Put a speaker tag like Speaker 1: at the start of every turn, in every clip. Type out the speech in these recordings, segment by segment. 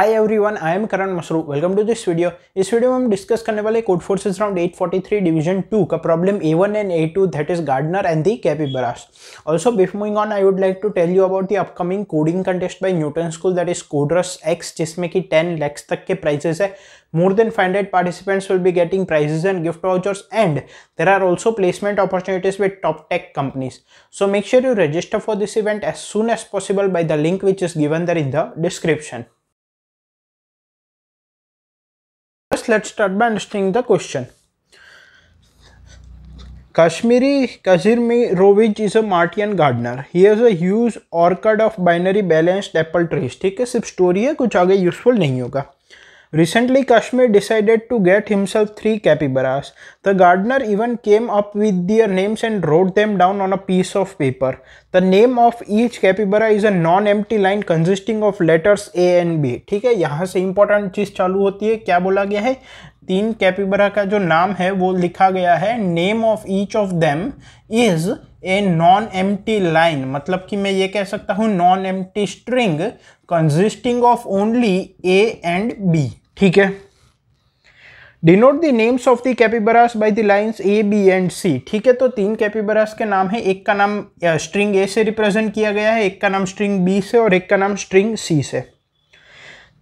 Speaker 1: Hi everyone, I am Karan Masroo. Welcome to this video. This video I will discuss about Codeforces round 843 division 2 ka problem A1 and A2 that is Gardner and the Capybaras. Also before moving on, I would like to tell you about the upcoming coding contest by Newton School that is Coders X jisme ki 10 lakhs tak prizes More than 500 participants will be getting prizes and gift vouchers and there are also placement opportunities with top tech companies. So make sure you register for this event as soon as possible by the link which is given there in the description. First, let's start by understanding the question. Kashmiri kashmiri Rovich is a Martian gardener. He has a huge orchard of binary balanced apple trees. theek hai sirf story hai kuch aage useful nahi hoga Recently, Kashmir decided to get himself three capybaras. The gardener even came up with their names and wrote them down on a piece of paper. The name of each capybara is a non-empty line consisting of letters A and B. ठीक है यहाँ से important चीज़ चालू होती है क्या बोला गया है तीन कैपिबरा का जो नाम है वो लिखा गया है name of each of them is a non empty line मतलब कि मैं ये कह सकता हूँ non empty string consisting of only A and B ठीक है denote the names of the capybaras by the lines A B and C ठीक है तो तीन कैपीबरास के नाम है एक का नाम स्ट्रिंग ए से रिप्रेजेंट किया गया है एक का नाम स्ट्रिंग बी से और एक का नाम स्ट्रिंग सी से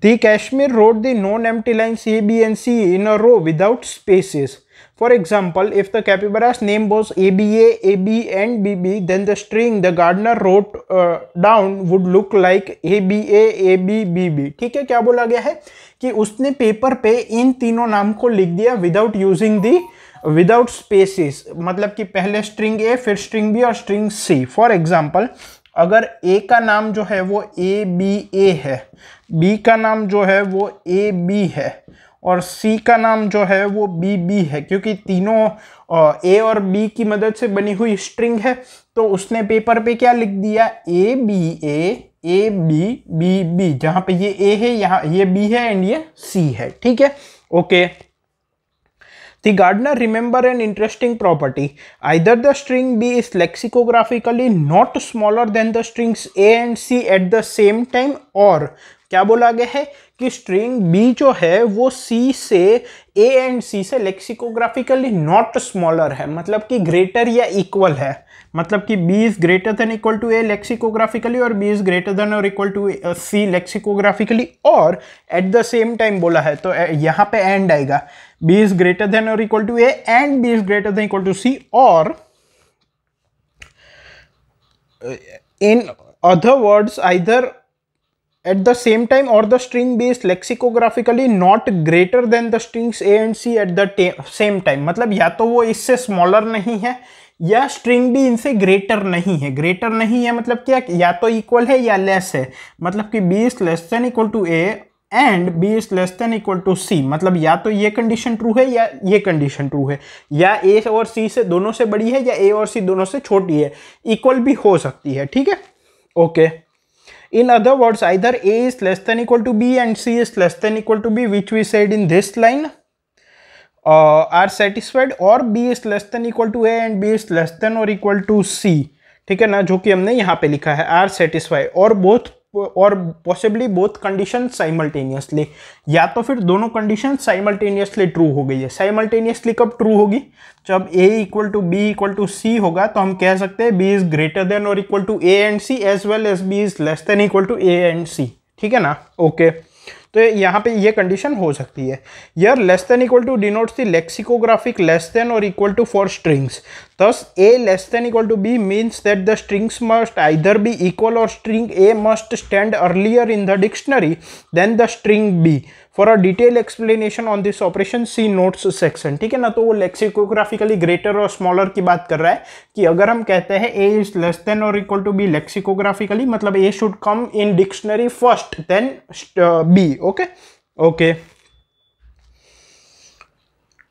Speaker 1: The cashmere road the non empty lines A B and C in a row without spaces For example, if the capybara's name be ABA, AB and BB, then the string the gardener wrote uh, A would look like B AB, BB. ठीक है क्या बोला गया है कि उसने paper पे इन तीनों नाम को लिख दिया without using the without spaces मतलब कि पहले स्ट्रिंग ए फिर स्ट्रिंग बी और स्ट्रिंग सी फॉर एग्जाम्पल अगर ए का नाम जो है वो ए बी ए है बी का नाम जो है वो ए बी है और सी का नाम जो है वो बी बी है क्योंकि तीनों ए और बी की मदद से बनी हुई स्ट्रिंग है तो उसने पेपर पे क्या लिख दिया A B A A B B B जहाँ पे ये ए है यहाँ ये बी है एंड ये सी है ठीक है okay The gardener remember an interesting property. Either the string B is lexicographically not smaller than the strings A and C at the same time or क्या बोला गया है कि स्ट्रिंग बी जो है वो सी से ए एंड सी से लेक्सिकोग्राफिकली नॉट स्मॉलर है मतलब कि ग्रेटर या इक्वल है मतलब कि B is greater than equal to A lexicographically और बी इज ग्रेटर देन और इक्वल टू सी लेक्सिकोग्राफिकली और एट द सेम टाइम बोला है तो uh, यहाँ पे एंड आएगा बी इज ग्रेटर देन और equal to A and B is greater than equal to C or in other words either at the same time or the string based lexicographically not greater than the strings a and c at the same time मतलब या तो वो इससे smaller नहीं है या string भी इनसे ग्रेटर नहीं है ग्रेटर नहीं है मतलब क्या या तो इक्वल है या लेस है मतलब कि B is less than equal to A and B is less than equal to C मतलब या तो ये कंडीशन ट्रू है या ये कंडीशन ट्रू है या ए और सी से दोनों से बड़ी है या ए और सी दोनों से छोटी है इक्वल भी हो सकती है ठीक है okay okay. in other words either a is less than equal to b and c is less than equal to b which we said in this line uh, are satisfied or b is less than equal to a and b is less than or equal to c ठीक है ना जो कि हमने यहाँ पे लिखा है are satisfy or both or possibly both condition simultaneously या तो फिर दोनों कंडीशन साइमल्टेनियसली ट्रू हो गई है साइमल्टेनियसली कब ट्रू होगी जब A equal to B equal to C होगा तो हम कह सकते हैं बी इज ग्रेटर देन और equal to A and C as well as B is less than equal to A and C ठीक है ना ओके okay. तो यहाँ पे ये कंडीशन हो सकती है here less than equal to denotes the lexicographic less than और equal to for strings thus A less than equal to B means that the strings must either be equal or string A must stand earlier in the dictionary than the string B for a detail explanation on this operation see notes section ठीक है ना तो वो लेक्सिकोग्राफिकली greater और smaller की बात कर रहा है कि अगर हम कहते हैं ए इज लेस देन और इक्वल टू बी लेक्सिकोग्राफिकली मतलब A should come in dictionary first then B okay okay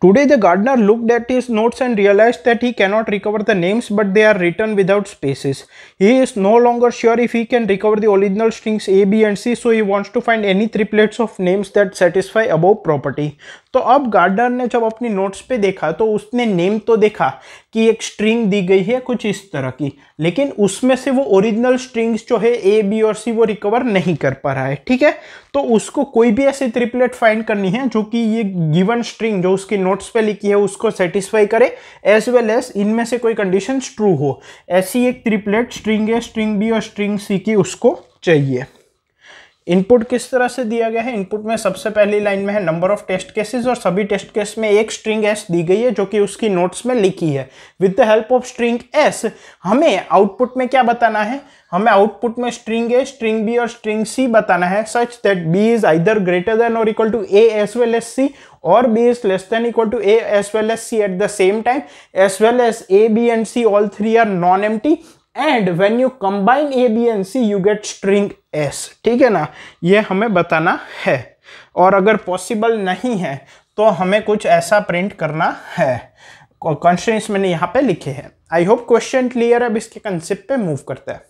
Speaker 1: Today the gardener looked at his notes and realized that he cannot recover the names but they are written without spaces. He is no longer sure if he can recover the original strings A, B and C so he wants to find any triplets of names that satisfy above property. तो अब gardener ने जब अपनी notes पे देखा तो उसने name तो देखा कि एक स्ट्रिंग दी गई है कुछ इस तरह की लेकिन उसमें से वो ओरिजिनल स्ट्रिंग्स जो है ए बी और सी वो रिकवर नहीं कर पा रहा है ठीक है तो उसको कोई भी ऐसी ट्रिपलेट फाइंड करनी है जो कि ये गिवन स्ट्रिंग जो उसकी नोट्स पे लिखी है उसको सेटिस्फाई करे एज वेल एज इनमें से कोई कंडीशन ट्रू हो ऐसी एक triplet string A string B और स्ट्रिंग सी की उसको चाहिए इनपुट किस तरह से दिया गया है इनपुट में सबसे पहली लाइन में है नंबर ऑफ टेस्ट केसेस और सभी टेस्ट केस में एक स्ट्रिंग एस दी गई है जो कि उसकी नोट्स में लिखी है with the help of string S हमें आउटपुट में क्या बताना है हमें आउटपुट में स्ट्रिंग ए स्ट्रिंग बी और स्ट्रिंग सी बताना है such that B is either greater than और equal to A as well as C or B is less than equal to A as well as C at the same time as well as A B and C all three are non empty and when you combine A B and C you get string S ठीक है ना ये हमें बताना है और अगर possible नहीं है तो हमें कुछ ऐसा प्रिंट करना है कॉन्स्टेंट्स मैंने यहाँ पे लिखे हैं आई होप क्वेश्चन क्लियर अब इसके कंसेप्ट पे मूव करता है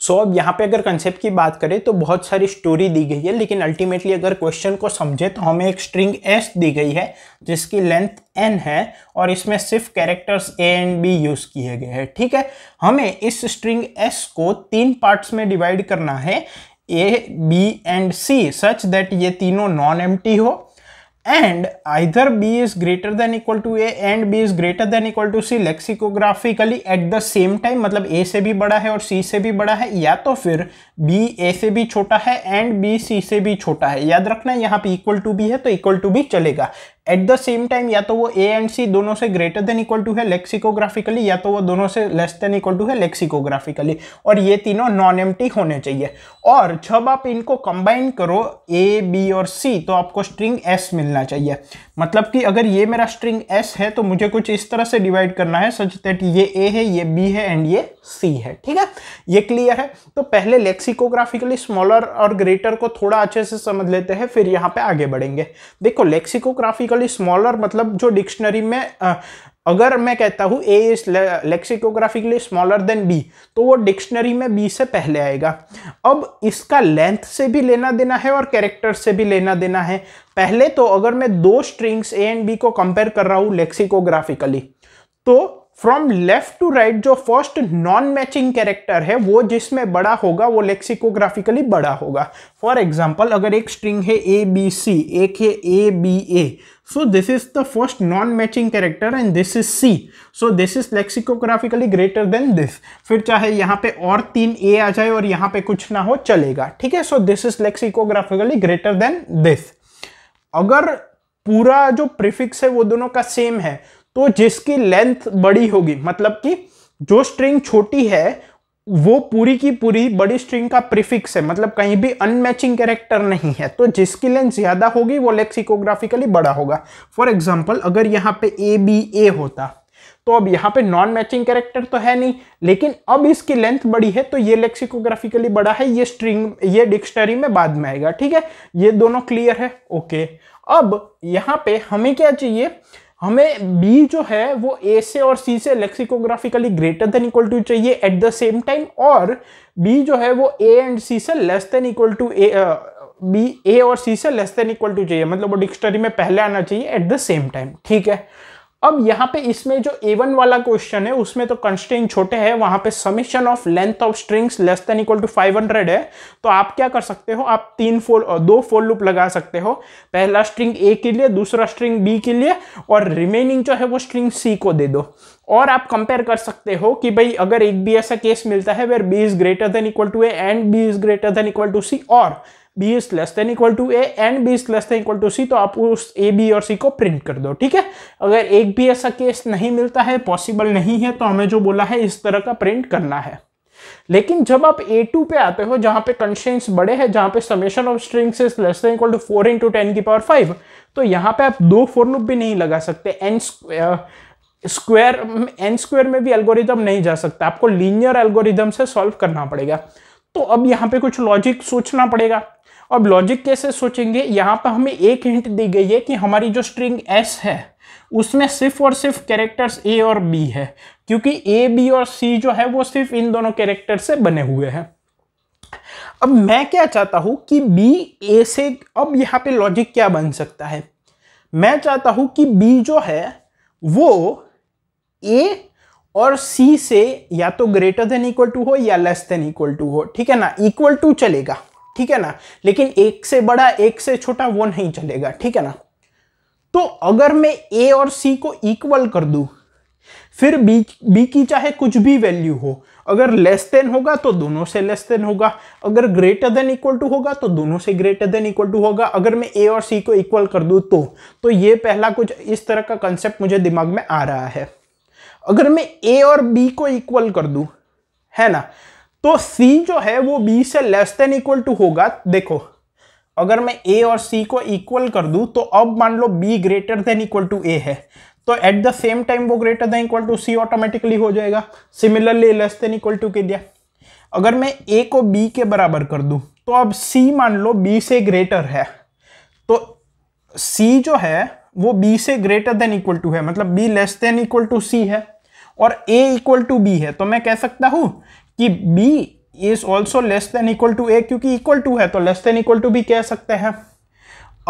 Speaker 1: सो so, अब यहाँ पे अगर कंसेप्ट की बात करें तो बहुत सारी स्टोरी दी गई है लेकिन अल्टीमेटली अगर क्वेश्चन को समझे तो हमें एक स्ट्रिंग एस दी गई है जिसकी लेंथ एन है और इसमें सिर्फ characters A and B use किए गए हैं ठीक है हमें इस स्ट्रिंग एस को तीन पार्ट्स में डिवाइड करना है A B and C such that ये तीनों नॉन एम हो and either B is greater than equal to A and B is greater than equal to C lexicographically at the same time मतलब ए से भी बड़ा है और सी से भी बड़ा है या तो फिर बी ए से भी छोटा है एंड बी सी से भी छोटा है याद रखना यहाँ पे इक्वल टू भी है तो इक्वल टू भी चलेगा एट द सेम टाइम या तो वो ए एंड सी दोनों से ग्रेटर देन इक्वल टू है लेक्सिकोग्राफिकली या तो वो दोनों से लेस देन इक्वल टू है लेक्सिकोग्राफिकली और ये तीनों नॉन एम होने चाहिए और जब आप इनको कंबाइन करो ए बी और सी तो आपको स्ट्रिंग एस मिलना चाहिए मतलब कि अगर ये मेरा स्ट्रिंग एस है तो मुझे कुछ इस तरह से डिवाइड करना है सच दैट ये ए है ये बी है एंड ये सी है ठीक है ये क्लियर है तो पहले लेक्सिकोग्राफिकली स्मॉलर और ग्रेटर को थोड़ा अच्छे से समझ लेते हैं फिर यहाँ पे आगे बढ़ेंगे देखो लेक्सिकोग्राफिकल सिंबल स्मॉलर मतलब जो डिक्शनरी में आ, अगर मैं कहता हूँ A is lexicographically smaller than B तो वो डिक्शनरी में बी से पहले आएगा अब इसका लेंथ से भी लेना देना है और कैरेक्टर से भी लेना देना है पहले तो अगर मैं दो स्ट्रिंग्स ए एंड बी को कंपेयर कर रहा हूँ लेक्सिकोग्राफिकली तो फ्रॉम लेफ्ट टू राइट जो फर्स्ट नॉन मैचिंग कैरेक्टर है वो जिसमें बड़ा होगा वो लेक्सिकोग्राफिकली बड़ा होगा फॉर एग्जाम्पल अगर एक स्ट्रिंग है ए बी सी एक है A B A so this is the first non matching character and this is C so this is lexicographically greater than this फिर चाहे यहाँ पे और तीन ए आ जाए और यहाँ पे कुछ ना हो चलेगा ठीक है so this is lexicographically greater than this अगर पूरा जो प्रिफिक्स है वो दोनों का सेम है तो जिसकी लेंथ बड़ी होगी मतलब कि जो स्ट्रिंग छोटी है वो पूरी की पूरी बड़ी स्ट्रिंग का प्रीफिक्स है मतलब कहीं भी अनमैचिंग कैरेक्टर नहीं है तो जिसकी लेंथ ज़्यादा होगी वो लेक्सिकोग्राफिकली बड़ा होगा फॉर एग्जाम्पल अगर यहाँ पे ए बी ए होता तो अब यहाँ पे नॉन मैचिंग कैरेक्टर तो है नहीं लेकिन अब इसकी लेंथ बड़ी है तो ये लेक्सिकोग्राफिकली बड़ा है ये स्ट्रिंग ये डिक्शनरी में बाद में आएगा ठीक है ये दोनों क्लियर है ओके अब यहाँ पे हमें क्या चाहिए हमें बी जो है वो ए से और सी से lexicographically greater than equal to चाहिए एट द सेम टाइम और बी जो है वो ए एंड सी से less than equal to A B A और सी से लेस देन इक्वल टू चाहिए मतलब वो डिक्शनरी में पहले आना चाहिए एट द सेम टाइम ठीक है अब यहाँ पे इसमें जो एवन वाला क्वेश्चन है उसमें तो कंस्टेन छोटे हैं वहाँ पे summation of length of strings less than equal to 500 है तो आप क्या कर सकते हो आप तीन फोल दो फोल लूप लगा सकते हो पहला स्ट्रिंग ए के लिए दूसरा स्ट्रिंग बी के लिए और रिमेनिंग जो है वो स्ट्रिंग सी को दे दो और आप कंपेयर कर सकते हो कि भाई अगर एक भी ऐसा केस मिलता है where B is greater than equal to A and B is greater than equal to C or B is less than equal to A and B is less than equal to C तो आप उस A B और C को print कर दो ठीक है अगर एक भी ऐसा केस नहीं मिलता है पॉसिबल नहीं है तो हमें जो बोला है इस तरह का प्रिंट करना है लेकिन जब आप ए टू पे आते हो जहां पे कंस्ट्रेंट्स बड़े हैं जहां पे summation of strings is less than equal to four into ten की पावर फाइव तो यहाँ पे आप दो फोर लूप भी नहीं लगा सकते एन स्क्वायर एन स्क्वायर में भी एल्गोरिदम नहीं जा सकता आपको लीनियर एल्गोरिदम से सॉल्व करना पड़ेगा तो अब यहाँ पे कुछ लॉजिक सोचना पड़ेगा अब लॉजिक कैसे सोचेंगे यहाँ पर हमें एक हिंट दी गई है कि हमारी जो स्ट्रिंग एस है उसमें सिर्फ और सिर्फ कैरेक्टर्स ए और बी है क्योंकि ए बी और सी जो है वो सिर्फ इन दोनों कैरेक्टर से बने हुए हैं अब मैं क्या चाहता हूँ कि बी ए से अब यहाँ पे लॉजिक क्या बन सकता है मैं चाहता हूँ कि बी जो है वो ए और सी से या तो ग्रेटर देन इक्वल टू हो या लेस देन इक्वल टू हो ठीक है ना इक्वल टू चलेगा ठीक है ना लेकिन एक से बड़ा एक से छोटा वो नहीं चलेगा ठीक है ना तो अगर मैं ए और सी को इक्वल कर दू फिर बी बी की चाहे कुछ भी वैल्यू हो अगर लेस देन होगा तो दोनों से लेस देन होगा अगर ग्रेटर देन इक्वल टू होगा तो दोनों से ग्रेटर देन इक्वल टू होगा अगर मैं ए और सी को इक्वल कर दूं तो तो ये पहला कुछ इस तरह का कंसेप्ट मुझे दिमाग में आ रहा है अगर मैं ए और बी को इक्वल कर दूं है ना तो सी जो है वो बी से लेस देन इक्वल टू होगा देखो अगर मैं ए और सी को इक्वल कर दूं तो अब मान लो B greater than equal to A है तो एट द सेम टाइम वो greater than equal to C automatically हो जाएगा similarly less than equal to के दिया अगर मैं ए को बी के बराबर कर दूं तो अब सी मान लो बी से ग्रेटर है तो सी जो है वो बी से ग्रेटर देन इक्वल टू है मतलब B less than equal to C है और ए इक्वल टू बी है तो मैं कह सकता हूँ कि B is also less than equal to A क्योंकि इक्वल टू है तो लेस देन इक्वल टू भी कह सकते हैं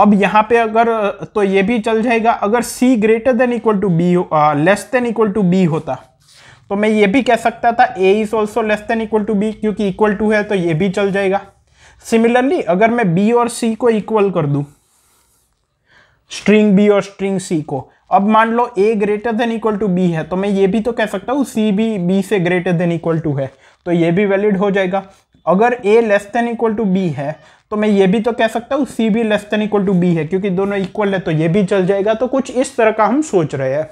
Speaker 1: अब यहाँ पे अगर तो ये भी चल जाएगा अगर c greater than equal to B less than equal to B होता तो मैं ये भी कह सकता था a is also less than equal to b क्योंकि इक्वल टू है तो ये भी चल जाएगा सिमिलरली अगर मैं b और c को इक्वल कर दूँ स्ट्रिंग b और स्ट्रिंग c को अब मान लो a greater than equal to b है तो मैं ये भी तो कह सकता हूँ c भी b से ग्रेटर देन इक्वल टू है तो ये भी वैलिड हो जाएगा अगर A less than equal to B है तो मैं ये भी तो कह सकता हूँ सी भी less than equal to B है क्योंकि दोनों इक्वल है तो ये भी चल जाएगा तो कुछ इस तरह का हम सोच रहे हैं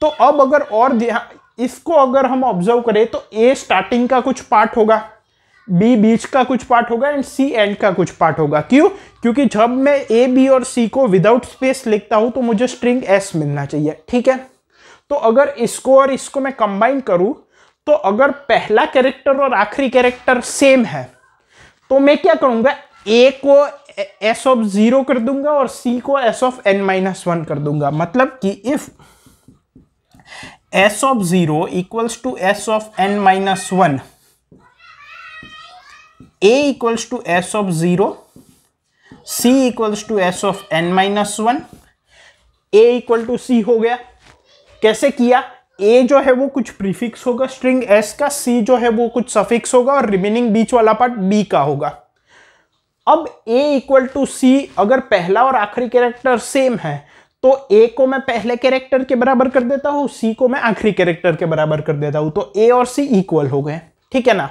Speaker 1: तो अब अगर और इसको अगर हम ऑब्जर्व करें तो ए स्टार्टिंग का कुछ पार्ट होगा बी बीच का कुछ पार्ट होगा एंड सी एंड का कुछ पार्ट होगा क्यों क्योंकि जब मैं ए बी और सी को विदाउट स्पेस लिखता हूं तो मुझे स्ट्रिंग एस मिलना चाहिए ठीक है तो अगर इसको और इसको मैं कंबाइन करूं तो अगर पहला कैरेक्टर और आखिरी कैरेक्टर सेम है तो मैं क्या करूंगा ए को एस ऑफ ज़ीरो कर दूंगा और सी को S of N minus one कर दूंगा मतलब कि if S of zero equals to S of N minus one A equals to S of zero C equals to S of N minus one A equal to C हो गया कैसे किया ए जो है वो कुछ प्रीफिक्स होगा स्ट्रिंग एस का सी जो है वो कुछ सफिक्स होगा और रिमेनिंग बीच वाला पार्ट बी का होगा अब ए इक्वल टू सी अगर पहला और आखिरी कैरेक्टर सेम है तो ए को मैं पहले कैरेक्टर के बराबर कर देता हूँ सी को मैं आखिरी कैरेक्टर के बराबर कर देता हूँ तो ए और सी इक्वल हो गए ठीक है ना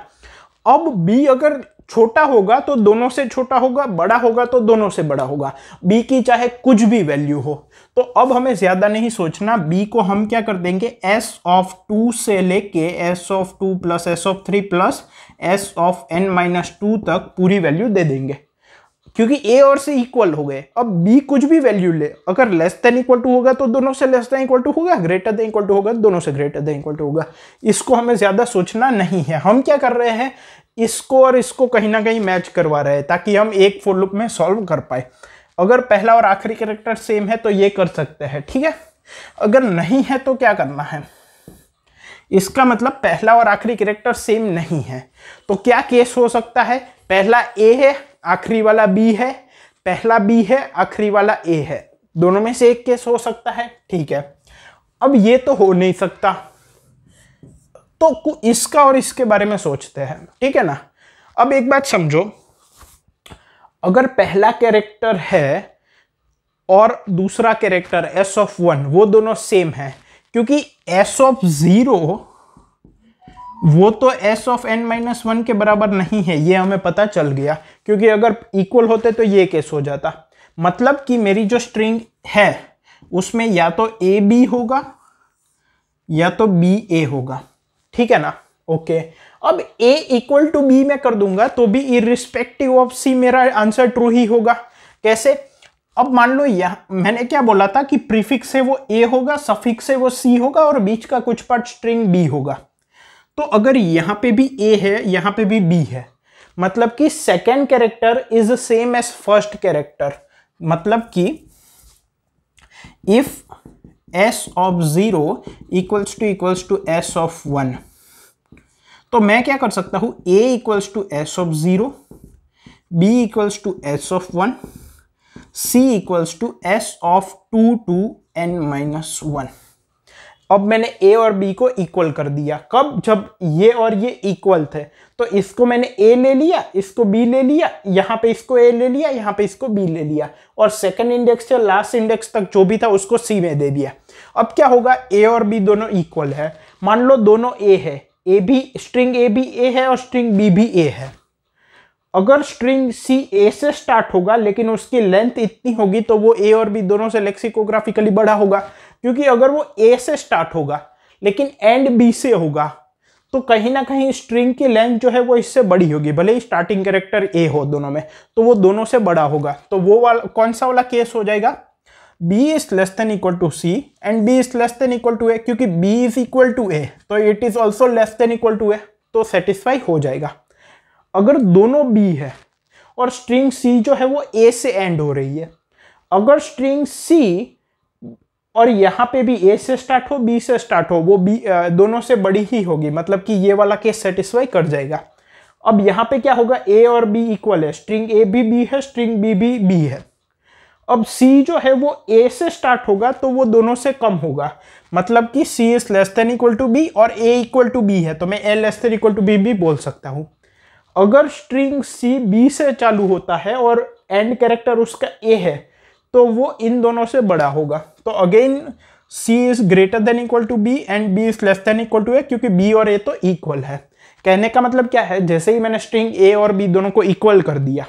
Speaker 1: अब बी अगर छोटा होगा तो दोनों से छोटा होगा बड़ा होगा तो दोनों से बड़ा होगा बी की चाहे कुछ भी वैल्यू हो तो अब हमें ज़्यादा नहीं सोचना बी को हम क्या कर देंगे एस ऑफ टू से लेके S of two plus S of three plus S of N minus two तक पूरी वैल्यू दे देंगे क्योंकि ए और सी इक्वल हो गए अब बी कुछ भी वैल्यू ले अगर लेस देन इक्वल टू होगा तो दोनों से लेस देन इक्वल टू होगा ग्रेटर देन इक्वल टू होगा तो दोनों से ग्रेटर देन इक्वल टू होगा इसको हमें ज़्यादा सोचना नहीं है हम क्या कर रहे हैं इसको और इसको कहीं ना कहीं मैच करवा रहे हैं ताकि हम एक फोर लुप में सॉल्व कर पाए अगर पहला और आखिरी कैरेक्टर सेम है तो ये कर सकते हैं ठीक है अगर नहीं है तो क्या करना है इसका मतलब पहला और आखिरी कैरेक्टर सेम नहीं है तो क्या केस हो सकता है पहला ए है आखिरी वाला बी है पहला बी है आखिरी वाला ए है दोनों में से एक केस हो सकता है ठीक है अब ये तो हो नहीं सकता तो इसका और इसके बारे में सोचते हैं ठीक है ना अब एक बात समझो अगर पहला कैरेक्टर है और दूसरा कैरेक्टर एस ऑफ वन वो दोनों सेम है क्योंकि एस ऑफ जीरो वो तो s of n minus one के बराबर नहीं है ये हमें पता चल गया क्योंकि अगर इक्वल होते तो ये केस हो जाता मतलब कि मेरी जो स्ट्रिंग है उसमें या तो ए बी होगा या तो बी ए होगा ठीक है ना ओके अब ए इक्वल टू बी मैं कर दूंगा तो भी इरिस्पेक्टिव ऑफ सी मेरा आंसर ट्रू ही होगा कैसे अब मान लो यह मैंने क्या बोला था कि प्रीफिक्स है वो ए होगा सफिक्स है वो सी होगा और बीच का कुछ पार्ट स्ट्रिंग बी होगा तो अगर यहाँ पे भी ए है यहाँ पे भी बी है मतलब कि second character is same as first character मतलब कि if S of zero equals to equals to S of one तो मैं क्या कर सकता हूँ A equals to S of zero B equals to S of one C equals to S of two to N minus one अब मैंने ए और B को इक्वल कर दिया कब जब ये और ये इक्वल थे तो इसको मैंने ए ले लिया इसको बी ले लिया यहाँ पे इसको ए ले लिया यहाँ पे इसको बी ले लिया और सेकंड इंडेक्स या लास्ट इंडेक्स तक जो भी था उसको सी में दे दिया अब क्या होगा ए और बी दोनों इक्वल है मान लो दोनों ए है ए भी स्ट्रिंग ए भी ए है और स्ट्रिंग बी भी ए है अगर स्ट्रिंग सी ए से स्टार्ट होगा लेकिन उसकी लेंथ इतनी होगी तो वो ए और बी दोनों से लेक्सिकोग्राफिकली बड़ा होगा क्योंकि अगर वो ए से स्टार्ट होगा लेकिन एंड बी से होगा तो कहीं ना कहीं स्ट्रिंग की लेंथ जो है वो इससे बड़ी होगी भले ही स्टार्टिंग कैरेक्टर ए हो दोनों में तो वो दोनों से बड़ा होगा तो वो वाला कौन सा वाला केस हो जाएगा b is less than equal to C and b is less than equal to a क्योंकि b is equal to a तो it is also less than equal to a तो सेटिस्फाई हो जाएगा अगर दोनों b है और स्ट्रिंग c जो है वो a से एंड हो रही है अगर स्ट्रिंग c और यहाँ पे भी ए से स्टार्ट हो बी से स्टार्ट हो वो बी दोनों से बड़ी ही होगी मतलब कि ये वाला केस सेटिस्फाई कर जाएगा अब यहाँ पे क्या होगा ए और बी इक्वल है स्ट्रिंग ए भी बी है स्ट्रिंग बी भी बी है अब सी जो है वो ए से स्टार्ट होगा तो वो दोनों से कम होगा मतलब कि C is less than equal to B और ए इक्वल टू बी है तो मैं A less than equal to B भी बोल सकता हूँ अगर स्ट्रिंग सी बी से चालू होता है और एंड कैरेक्टर उसका ए है तो वो इन दोनों से बड़ा होगा तो again C is greater than equal to B and B is less than equal to A क्योंकि बी और ए तो इक्वल है कहने का मतलब क्या है जैसे ही मैंने स्ट्रिंग ए और बी दोनों को इक्वल कर दिया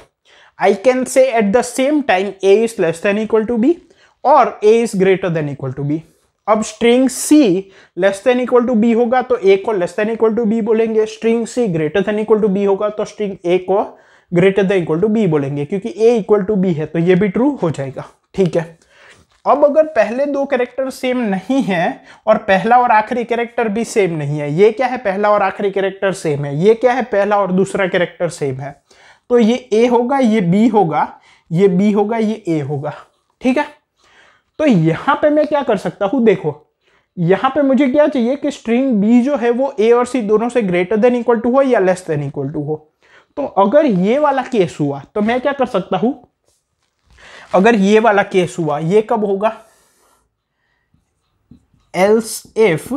Speaker 1: I can say at the same time A is less than equal to B और A is greater than equal to B अब string C less than equal to B होगा तो A को less than equal to B बोलेंगे string C greater than equal to B होगा तो string A को greater the equal to B बोलेंगे क्योंकि ए इक्वल टू बी है तो ये भी ट्रू हो जाएगा ठीक है अब अगर पहले दो कैरेक्टर सेम नहीं है और पहला और आखिरी कैरेक्टर भी सेम नहीं है ये क्या है पहला और आखिरी कैरेक्टर सेम है ये क्या है पहला और दूसरा कैरेक्टर सेम है तो ये ए होगा ये बी होगा ये बी होगा ये ए होगा ठीक है तो यहां पे मैं क्या कर सकता हूं देखो यहां पे मुझे क्या चाहिए कि स्ट्रिंग बी जो है वो ए और सी दोनों से ग्रेटर देन इक्वल टू हो या लेस देन इक्वल टू हो तो अगर ये वाला केस हुआ तो मैं क्या कर सकता हूं अगर ये वाला केस हुआ ये कब होगा else if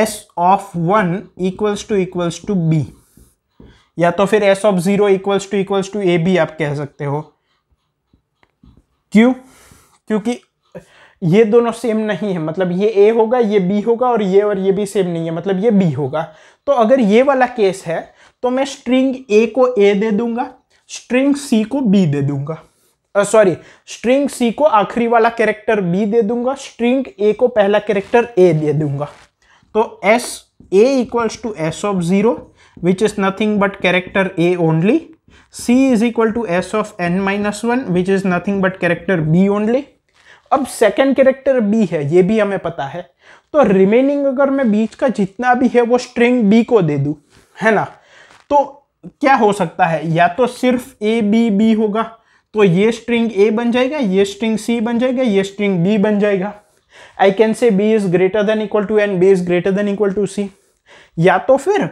Speaker 1: S of one equals to equals to B या तो फिर S of zero equals to equals to A B आप कह सकते हो क्यों क्योंकि ये दोनों सेम नहीं है मतलब ये ए होगा ये बी होगा और ये और ये भी सेम नहीं है मतलब ये बी होगा तो अगर ये वाला केस है तो मैं स्ट्रिंग ए को ए दे दूंगा स्ट्रिंग सी को बी दे दूंगा सॉरी स्ट्रिंग सी को आखिरी वाला कैरेक्टर बी दे दूंगा स्ट्रिंग ए को पहला कैरेक्टर ए दे दूंगा तो S A equals to S of zero which is nothing but character A only C is equal to S of N minus one which is nothing but character B only अब second character B है ये भी हमें पता है तो remaining अगर मैं बीच का जितना भी है वो स्ट्रिंग बी को दे दूँ है ना तो क्या हो सकता है या तो सिर्फ ए बी बी होगा तो ये स्ट्रिंग ए बन जाएगा ये स्ट्रिंग सी बन जाएगा ये स्ट्रिंग बी बन जाएगा I can say B is greater than equal to and B is greater than equal to C या तो फिर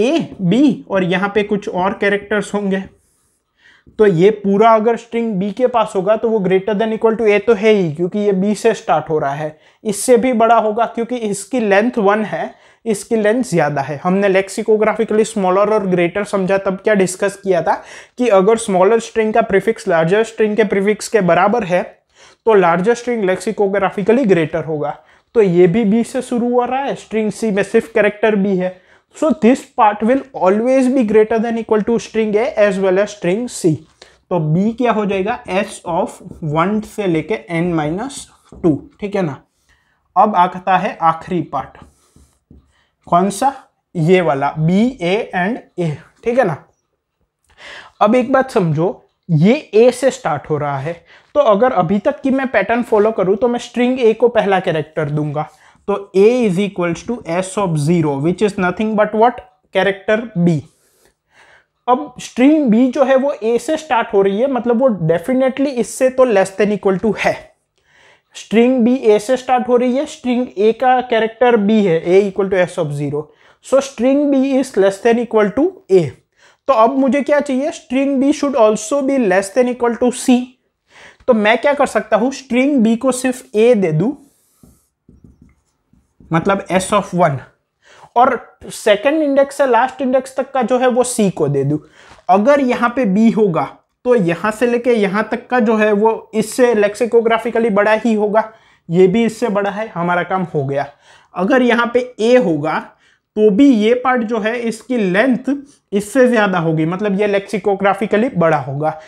Speaker 1: ए बी और यहाँ पे कुछ और कैरेक्टर्स होंगे तो ये पूरा अगर स्ट्रिंग बी के पास होगा तो वो greater than equal to A तो है ही क्योंकि ये बी से स्टार्ट हो रहा है इससे भी बड़ा होगा क्योंकि इसकी लेंथ वन है इसकी लेंथ ज़्यादा है हमने लेक्सिकोग्राफिकली स्मॉलर और ग्रेटर समझा तब क्या डिस्कस किया था कि अगर स्मॉलर स्ट्रिंग का प्रीफिक्स लार्जर स्ट्रिंग के प्रीफिक्स के बराबर है तो लार्जर स्ट्रिंग लेक्सिकोग्राफिकली ग्रेटर होगा तो ये भी बी से शुरू हो रहा है स्ट्रिंग सी में सिर्फ करेक्टर बी है so this part will always be greater than equal to string A as well as string C तो बी क्या हो जाएगा एस ऑफ वन से लेके एन माइनस टू ठीक है ना अब आता है आखिरी पार्ट कौन सा ये वाला बी ए एंड ए ठीक है ना अब एक बात समझो ये ए से स्टार्ट हो रहा है तो अगर अभी तक की मैं पैटर्न फॉलो करूं तो मैं स्ट्रिंग ए को पहला कैरेक्टर दूंगा तो A is equals to S of zero which is nothing but what character B अब स्ट्रिंग बी जो है वो ए से स्टार्ट हो रही है मतलब वो डेफिनेटली इससे तो लेस देन इक्वल टू है स्ट्रिंग बी ए से स्टार्ट हो रही है स्ट्रिंग ए का कैरेक्टर बी है A equal to S of zero so string B is less than equal to A तो अब मुझे क्या चाहिए string B should also be less than equal to C तो मैं क्या कर सकता हूं स्ट्रिंग बी को सिर्फ ए दे दू मतलब एस ऑफ वन और सेकेंड इंडेक्स से लास्ट इंडेक्स तक का जो है वो सी को दे दू अगर यहां पे बी होगा तो यहाँ से लेके यहाँ तक का जो है वो इससे लेक्सिकोग्राफिकली बड़ा ही होगा ये भी इससे बड़ा है हमारा काम हो गया अगर यहाँ पे ए होगा तो भी ये पार्ट जो है इसकी लेंथ इससे ज़्यादा होगी मतलब ये लेक्सिकोग्राफिकली बड़ा होगा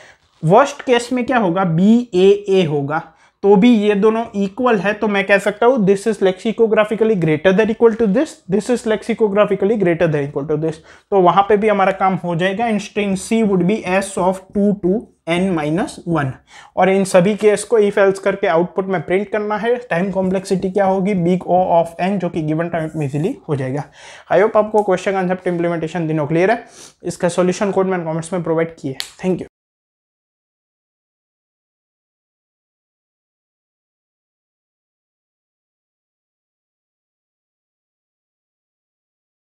Speaker 1: वर्स्ट केस में क्या होगा बी ए ए होगा तो भी ये दोनों इक्वल है तो मैं कह सकता हूं this is lexicographically greater than equal to this this is lexicographically greater than equal to this तो वहां पे भी हमारा काम हो जाएगा and string C would be S of two to N minus one और इन सभी केस को इफ एल्स करके आउटपुट में प्रिंट करना है टाइम कॉम्प्लेक्सिटी क्या होगी बिग ओ ऑफ एन जो कि गिवन टाइम में इजिली हो जाएगा आई होप आपको क्वेश्चन कॉन्सेप्ट इंप्लीमेंटेशन दिनों क्लियर है इसका सॉल्यूशन कोड मैंने कॉमेंट्स में प्रोवाइड किए थैंक यू